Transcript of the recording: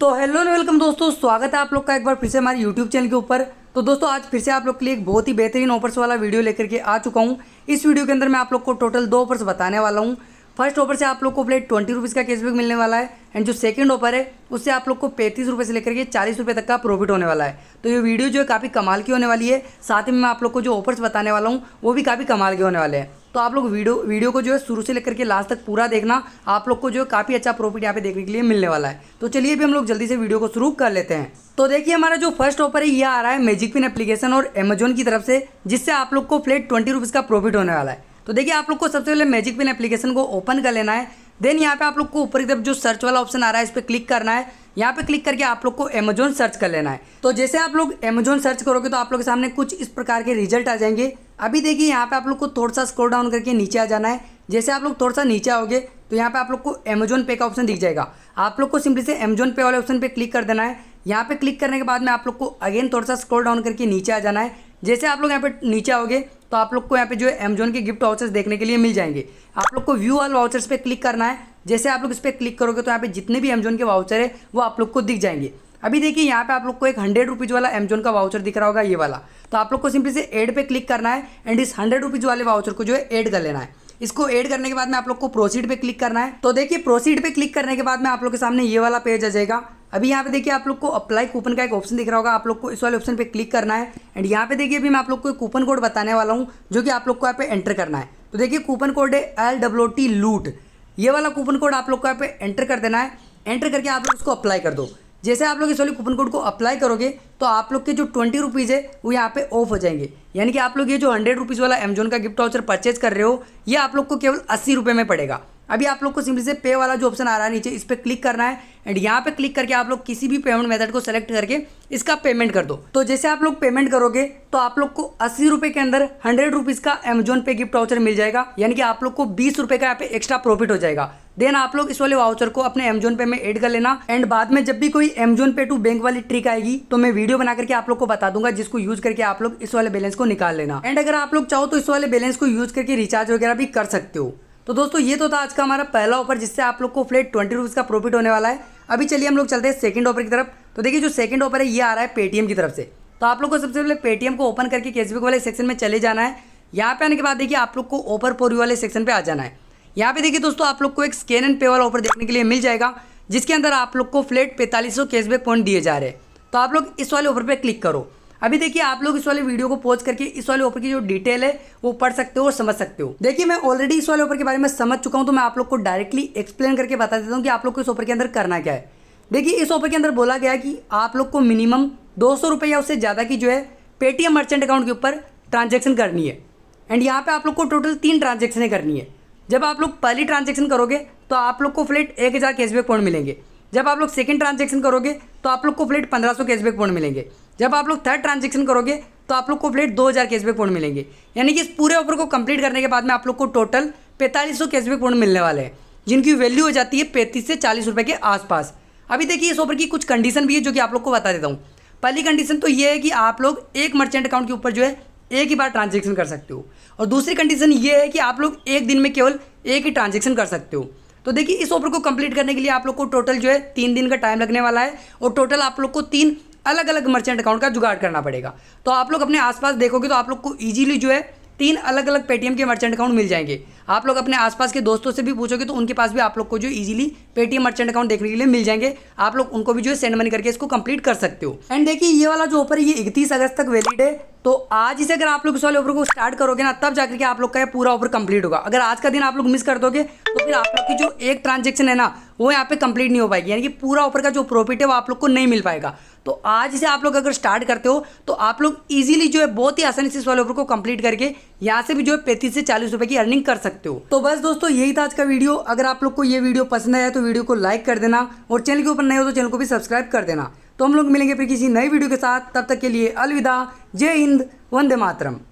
तो hello and welcome दोस्तों स्वागत है आप लोग का एक बार फिर से हमारे यूट्यूब चैनल के ऊपर तो दोस्तों आज फिर से आप लोग के लिए एक बहुत ही बेहतरीन ऑफर्स वाला वीडियो लेकर के आ चुका हूँ इस वीडियो के अंदर मैं आप लोग को टोटल दो ऑफर्स बताने वाला हूँ फर्स्ट ऑफर से आप लोग को प्लेट ट्वेंटी रुपीज़ का कैशबैक मिलने वाला है एंड जो सेकंड ऑफर है उससे आप लोग को पैंतीस रुपये से लेकर के चालीस रुपये तक का प्रॉफिट होने वाला है तो ये वीडियो जो है काफ़ी कमाल की होने वाली है साथ ही मैं आप लोग को जो ऑफर्स बताने वाला हूँ वो भी काफ़ी कमाल के होने वाले हैं तो आप लोग वीडियो वीडियो को जो है शुरू से लेकर के लास्ट तक पूरा देखना आप लोग को जो है काफ़ी अच्छा प्रॉफिट यहाँ पे देखने के लिए मिलने वाला है तो चलिए भी हम लोग जल्दी से वीडियो को शुरू कर लेते हैं तो देखिए हमारा जो फर्स्ट ऑफर है ये आ रहा है मैजिक पिन एप्लीकेशन और अमेजोन की तरफ से जिससे आप लोग को फ्लेट ट्वेंटी रुपीज़ का प्रॉफिट होने वाला है तो देखिए आप लोग को सबसे पहले मैजिक पिन एप्लीकेशन को ओपन कर लेना है देन यहाँ पे आप लोग को ऊपर की तरफ जो सर्च वाला ऑप्शन आ रहा है इस पर क्लिक करना है यहाँ पे क्लिक करके आप लोग को अमेजोन सर्च कर लेना है तो जैसे आप लोग अमेजोन सर्च करोगे तो आप लोग के सामने कुछ इस प्रकार के रिजल्ट आ जाएंगे अभी देखिए यहाँ पे आप लोग को थोड़ा सा स्क्रोल डाउन करके नीचे आ जाना है जैसे आप लोग थोड़ा सा नीचे आओगे तो यहाँ पे आप लोग को अमेजोन पे का ऑप्शन दिख जाएगा आप लोग को सिंपली से अमेजोन पे वाले ऑप्शन पे क्लिक कर देना है यहाँ पे क्लिक करने के बाद में आप लोग को अगेन थोड़ा सा स्क्रॉल डाउन करके नीचे आ जाना है जैसे आप लोग यहाँ पे नीचे आओगे तो आप लोग को यहाँ पे जो है अमेजोन के गिफ्ट वाउचर्स देखने के लिए मिल जाएंगे आप लोग को व्यू ऑल वाउचर्स पे क्लिक करना है जैसे आप लोग इस पर क्लिक करोगे तो यहाँ पे जितने भी अमेजोन के वाउचर है वो आप लोग को दिख जाएंगे अभी देखिए यहाँ पे आप लोग को एक हंड्रेड रुपीज़ वाला एमजोन का वाउचर दिख रहा होगा ये वाला तो आप लोग को सिंपली से एड पे क्लिक करना है एंड इस हंड्रेड रुपीज़ वाले वाउचर को जो है एड कर लेना है इसको ऐड करने के बाद में आप लोग को प्रोसीड पे क्लिक करना है तो देखिए प्रोसीड पे क्लिक करने के बाद में आप लोग के सामने ये वाला पेज आ जाएगा अभी यहाँ पे देखिए आप लोग को अप्लाई कूपन का एक ऑप्शन दिख रहा होगा आप लोग को इस वाले ऑप्शन पे क्लिक करना है एंड यहाँ पे देखिए अभी मैं आप लोग को कूपन कोड बताने वाला हूँ जो कि आप लोग को यहाँ पे एंटर करना है तो देखिए कूपन कोड है एल डब्लो टी लूट ये वाला कूपन कोड आप लोग को यहाँ पे एंटर कर देना है एंटर करके आप लोग इसको अप्लाई कर दो जैसे आप लोग इस वाले कूपन कोड को अप्लाई करोगे तो आप लोग के जो ट्वेंटी रुपीज़ है वो यहाँ पे ऑफ हो जाएंगे यानी कि आप लोग ये जो हंड्रेड रुपीज़ वाला अमेजोन का गिफ्ट वाउचर परचेज कर रहे हो ये आप लोग को केवल अस्सी रुपये में पड़ेगा अभी आप लोग को सिंपली से पे वाला जो ऑप्शन आ रहा है नीचे इस पर क्लिक करना है एंड यहाँ पे क्लिक करके आप लोग किसी भी पेमेंट मेथड को सेलेक्ट करके इसका पेमेंट कर दो तो जैसे आप लोग पेमेंट करोगे तो आप लोग को अस्सी रुपये के अंदर हंड्रेड रुपीज़ का अमेजोन पे गिफ्ट वाउचर मिल जाएगा यानी कि आप लोग को बीस रुपये का यहाँ पे एक्स्ट्रा प्रॉफिट हो जाएगा देन आप लोग इस वाले वाउचर को अपने एमजोन पे में एड कर लेना एंड बाद में जब भी कोई एमजोन पे टू बैंक वाली ट्रिक आएगी तो मैं वीडियो बना करके आप लोग को बता दूंगा जिसको यूज करके आप लोग इस वाले बैलेंस को निकाल लेना एंड अगर आप लोग चाहो तो इस वाले बैलेंस को यूज करके रिचार्ज वगैरह भी कर सकते हो तो दोस्तों ये तो था आज का हमारा पहला ऑफर जिससे आप लोग को फ्लेट ट्वेंटी रुपीज़ का प्रॉफिट होने वाला है अभी चलिए हम लोग चलते हैं सेकंड ऑफर की तरफ तो देखिए जो सेकंड ऑफर है ये आ रहा है पेटीएम की तरफ से तो आप लोग को सबसे पहले पेटीएम को ओपन करके कैशबैक वाले सेक्शन में चले जाना है यहाँ पे आने के बाद देखिए आप लोग को ओपर पोरी वाले सेक्शन पे आ जाना है यहाँ पे देखिए दोस्तों आप लोग को एक स्कैन एंड पे वाला ऑफर देखने के लिए मिल जाएगा जिसके अंदर आप लोग को फ्लैट पैंतालीस सौ कैशबैक पॉइंट दिए जा रहे हैं तो आप लोग इस वाले ऑफर पर क्लिक करो अभी देखिए आप लोग इस वाले वीडियो को पोस्ट करके इस वाले ऑफर की जो डिटेल है वो पढ़ सकते हो और समझ सकते हो देखिए मैं ऑलरेडी इस वाले ऑफर के बारे में समझ चुका हूँ तो मैं आप लोग को डायरेक्टली एक्सप्लेन करके बता देता हूँ कि आप लोग को इस ऑफर के अंदर करना क्या है देखिए इस ऑफर के अंदर बोला गया कि आप लोग को मिनिमम दो सौ रुपये या उससे ज़्यादा की जो है पेटीएम मर्चेंट अकाउंट के ऊपर ट्रांजेक्शन करनी है एंड यहाँ पे आप लोग को टोटल तीन ट्रांजेक्शनें करनी है जब आप लोग पहली ट्रांजेक्शन करोगे तो आप लोग को फ्लेट एक हज़ार कैशबैक पॉइंट मिलेंगे जब आप लोग सेकेंड ट्रांजेक्शन करोगे तो आप लोग को फ्लेट पंद्रह सौ कैशबैक पॉइंट मिलेंगे जब आप लोग थर्ड ट्रांजेक्शन करोगे तो आप लोग को फ्लेट दो हज़ार कैशबैक पॉइंट मिलेंगे यानी कि इस पूरे ऑफर को कंप्लीट करने के बाद में आप लोग को टोटल पैंतालीस सौ कैशबैक पॉइंट मिलने वाले हैं जिनकी वैल्यू हो जाती है पैंतीस से चालीस रुपये के आसपास अभी देखिए इस ऑफर की कुछ कंडीशन भी है जो कि आप लोग को बता देता हूँ पहली कंडीशन तो ये है कि आप लोग एक मर्चेंट अकाउंट के ऊपर जो है एक ही बार ट्रांजेक्शन कर सकते हो और दूसरी कंडीशन ये है कि आप लोग एक दिन में केवल एक ही ट्रांजेक्शन कर सकते हो तो देखिए इस ऑफर को कंप्लीट करने के लिए आप लोग को टोटल जो है तीन दिन का टाइम लगने वाला है और टोटल आप लोग को तीन अलग अलग मर्चेंट अकाउंट का जुगाड़ करना पड़ेगा तो आप लोग अपने आसपास देखोगे तो आप लोग को ईजिली जो है तीन अलग अलग पेटीएम के मर्चेंट अकाउंट मिल जाएंगे आप लोग अपने आसपास के दोस्तों से भी पूछोगे तो उनके पास भी आप लोग को जो इजीली पेटीएम मर्चेंट अकाउंट देखने के लिए मिल जाएंगे आप लोग उनको भी जो है सेंड मनी करके इसको कंप्लीट कर सकते हो एंड देखिए ये वाला जो ऑफर है ये इकतीस अगस्त तक वैलिड है तो आज से अगर आप लोग इस वाले ऑफर को स्टार्ट करोगे ना तब जाकर के आप लोग का ये पूरा ऑफर कंप्लीट होगा अगर आज का दिन आप लोग मिस कर दोगे तो फिर आप लोग की जो एक ट्रांजेक्शन है ना वो यहाँ पे कंप्लीट नहीं हो पाएगी यानी कि पूरा ऑफर का जो प्रॉफिट है वो आप लोग को नहीं मिल पाएगा तो आज से आप लोग अगर स्टार्ट करते हो तो आप लोग इजीली जो है बहुत ही आसानी से इस वाले ऑफर को कंप्लीट करके यहाँ से भी जो है पैंतीस से चालीस रुपए की अर्निंग कर सकते हो तो बस दोस्तों यही था आज का वीडियो अगर आप लोग को ये वीडियो पसंद आया तो वीडियो को लाइक कर देना और चैनल के ऊपर नहीं हो तो चैनल को भी सब्सक्राइब कर देना तो हम लोग मिलेंगे फिर किसी नई वीडियो के साथ तब तक के लिए अलविदा जय हिंद वंदे मातरम